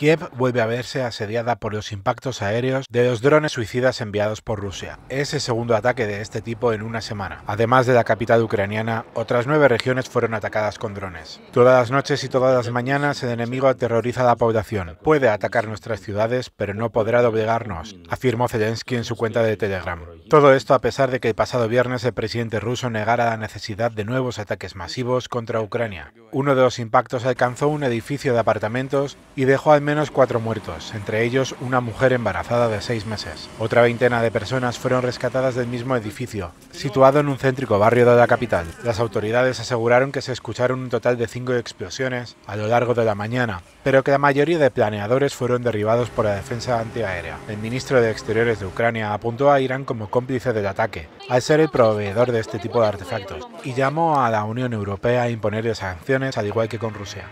Kiev vuelve a verse asediada por los impactos aéreos de los drones suicidas enviados por Rusia. Es el segundo ataque de este tipo en una semana. Además de la capital ucraniana, otras nueve regiones fueron atacadas con drones. Todas las noches y todas las mañanas el enemigo aterroriza a la población. Puede atacar nuestras ciudades, pero no podrá doblegarnos, afirmó Zelensky en su cuenta de Telegram. Todo esto a pesar de que el pasado viernes el presidente ruso negara la necesidad de nuevos ataques masivos contra Ucrania. Uno de los impactos alcanzó un edificio de apartamentos y dejó al menos menos cuatro muertos, entre ellos una mujer embarazada de seis meses. Otra veintena de personas fueron rescatadas del mismo edificio, situado en un céntrico barrio de la capital. Las autoridades aseguraron que se escucharon un total de cinco explosiones a lo largo de la mañana, pero que la mayoría de planeadores fueron derribados por la defensa antiaérea. El ministro de Exteriores de Ucrania apuntó a Irán como cómplice del ataque, al ser el proveedor de este tipo de artefactos, y llamó a la Unión Europea a imponerle sanciones al igual que con Rusia.